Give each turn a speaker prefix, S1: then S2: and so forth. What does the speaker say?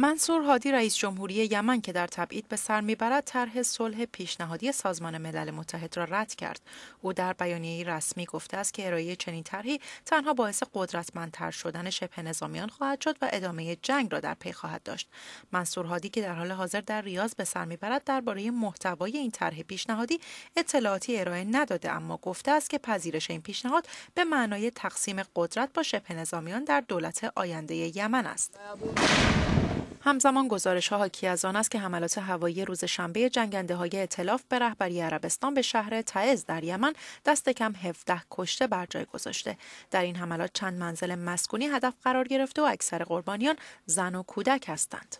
S1: منصور هادی رئیس جمهوری یمن که در تبعید به سر میبرد طرح صلح پیشنهادی سازمان ملل متحد را رد کرد او در بیانیه رسمی گفته است که ارائه چنین طرحی تنها باعث قدرتمندتر شدن شبه نظامیان خواهد شد و ادامه جنگ را در پی خواهد داشت منصور هادی که در حال حاضر در ریاض به سر میبرد درباره محتوای این طرح پیشنهادی اطلاعاتی ارائه نداده اما گفته است که پذیرش این پیشنهاد به معنای تقسیم قدرت با شبه نظامیان در دولت آینده یمن است همزمان گزارش ها حاکی از آن است که حملات هوایی روز شنبه جنگنده های اطلاف به رهبری عربستان به شهر تعز در یمن دست کم 17 کشته بر جای گذاشته در این حملات چند منزل مسکونی هدف قرار گرفته و اکثر قربانیان زن و کودک هستند